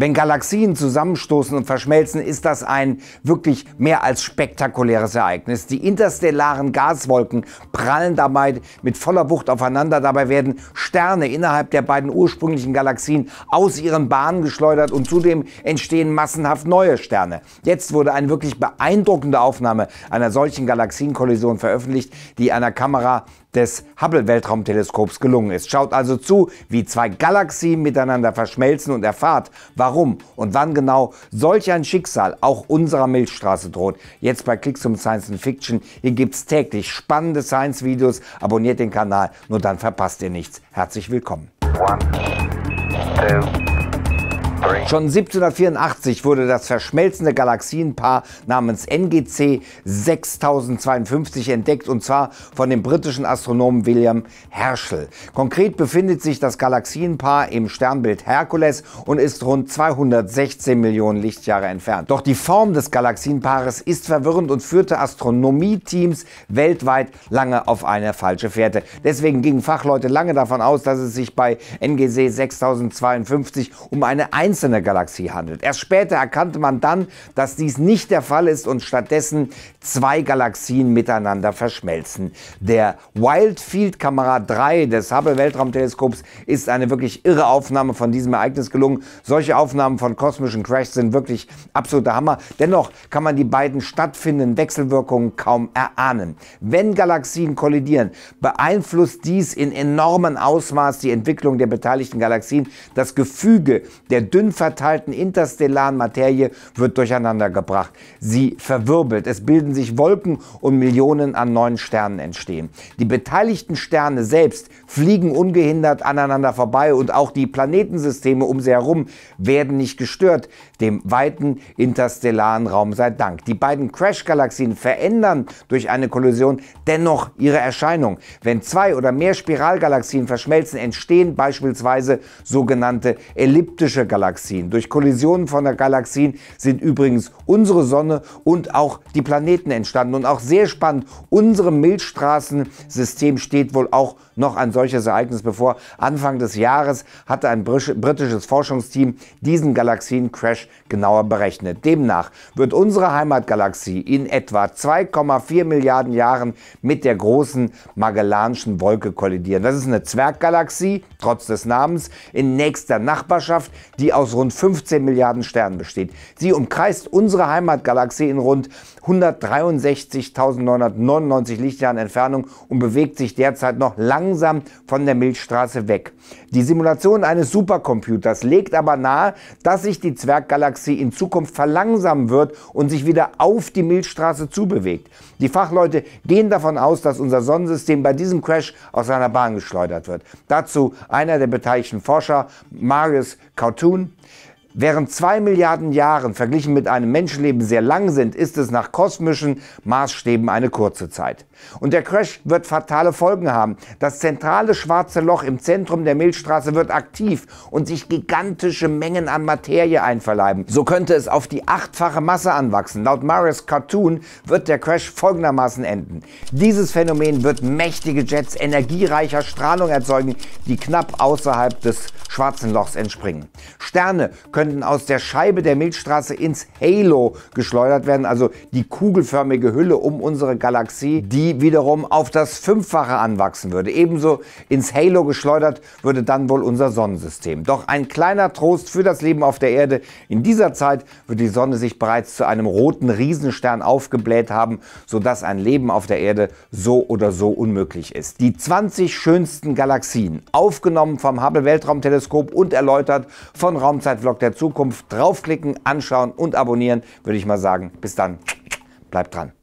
Wenn Galaxien zusammenstoßen und verschmelzen, ist das ein wirklich mehr als spektakuläres Ereignis. Die interstellaren Gaswolken prallen dabei mit voller Wucht aufeinander. Dabei werden Sterne innerhalb der beiden ursprünglichen Galaxien aus ihren Bahnen geschleudert und zudem entstehen massenhaft neue Sterne. Jetzt wurde eine wirklich beeindruckende Aufnahme einer solchen Galaxienkollision veröffentlicht, die einer Kamera des Hubble-Weltraumteleskops gelungen ist. Schaut also zu, wie zwei Galaxien miteinander verschmelzen und erfahrt, warum und wann genau solch ein Schicksal auch unserer Milchstraße droht. Jetzt bei Klicks um Science Fiction. Hier gibt es täglich spannende Science-Videos. Abonniert den Kanal, nur dann verpasst ihr nichts. Herzlich willkommen. One, two. Schon 1784 wurde das verschmelzende Galaxienpaar namens NGC 6052 entdeckt und zwar von dem britischen Astronomen William Herschel. Konkret befindet sich das Galaxienpaar im Sternbild Herkules und ist rund 216 Millionen Lichtjahre entfernt. Doch die Form des Galaxienpaares ist verwirrend und führte Astronomieteams weltweit lange auf eine falsche Fährte. Deswegen gingen Fachleute lange davon aus, dass es sich bei NGC 6052 um eine einzelne Galaxie handelt. Erst später erkannte man dann, dass dies nicht der Fall ist und stattdessen zwei Galaxien miteinander verschmelzen. Der Wild Field Kamera 3 des Hubble Weltraumteleskops ist eine wirklich irre Aufnahme von diesem Ereignis gelungen. Solche Aufnahmen von kosmischen Crashs sind wirklich absoluter Hammer. Dennoch kann man die beiden stattfindenden Wechselwirkungen kaum erahnen. Wenn Galaxien kollidieren, beeinflusst dies in enormem Ausmaß die Entwicklung der beteiligten Galaxien. Das Gefüge der dünn verteilten interstellaren Materie wird durcheinander gebracht. Sie verwirbelt. Es bilden sich Wolken und Millionen an neuen Sternen entstehen. Die beteiligten Sterne selbst fliegen ungehindert aneinander vorbei und auch die Planetensysteme um sie herum werden nicht gestört. Dem weiten interstellaren Raum sei Dank. Die beiden Crash-Galaxien verändern durch eine Kollision dennoch ihre Erscheinung. Wenn zwei oder mehr Spiralgalaxien verschmelzen, entstehen beispielsweise sogenannte elliptische Galaxien. Galaxien. Durch Kollisionen von der Galaxien sind übrigens unsere Sonne und auch die Planeten entstanden. Und auch sehr spannend, unserem Milchstraßensystem steht wohl auch noch ein solches Ereignis bevor. Anfang des Jahres hatte ein britisches Forschungsteam diesen Galaxiencrash genauer berechnet. Demnach wird unsere Heimatgalaxie in etwa 2,4 Milliarden Jahren mit der großen Magellanschen Wolke kollidieren. Das ist eine Zwerggalaxie, trotz des Namens, in nächster Nachbarschaft, die aus rund 15 Milliarden Sternen besteht. Sie umkreist unsere Heimatgalaxie in rund 163.999 Lichtjahren Entfernung und bewegt sich derzeit noch lange langsam von der Milchstraße weg. Die Simulation eines Supercomputers legt aber nahe, dass sich die Zwerggalaxie in Zukunft verlangsamen wird und sich wieder auf die Milchstraße zubewegt. Die Fachleute gehen davon aus, dass unser Sonnensystem bei diesem Crash aus seiner Bahn geschleudert wird. Dazu einer der beteiligten Forscher, Marius Cartoon. Während zwei Milliarden Jahren verglichen mit einem Menschenleben sehr lang sind, ist es nach kosmischen Maßstäben eine kurze Zeit. Und der Crash wird fatale Folgen haben. Das zentrale schwarze Loch im Zentrum der Milchstraße wird aktiv und sich gigantische Mengen an Materie einverleiben. So könnte es auf die achtfache Masse anwachsen. Laut Marius Cartoon wird der Crash folgendermaßen enden. Dieses Phänomen wird mächtige Jets energiereicher Strahlung erzeugen, die knapp außerhalb des schwarzen Lochs entspringen. Sterne können könnten aus der Scheibe der Milchstraße ins Halo geschleudert werden, also die kugelförmige Hülle um unsere Galaxie, die wiederum auf das Fünffache anwachsen würde. Ebenso ins Halo geschleudert würde dann wohl unser Sonnensystem. Doch ein kleiner Trost für das Leben auf der Erde. In dieser Zeit wird die Sonne sich bereits zu einem roten Riesenstern aufgebläht haben, sodass ein Leben auf der Erde so oder so unmöglich ist. Die 20 schönsten Galaxien, aufgenommen vom Hubble Weltraumteleskop und erläutert von Raumzeitvlog der der Zukunft draufklicken, anschauen und abonnieren. Würde ich mal sagen, bis dann. Bleibt dran.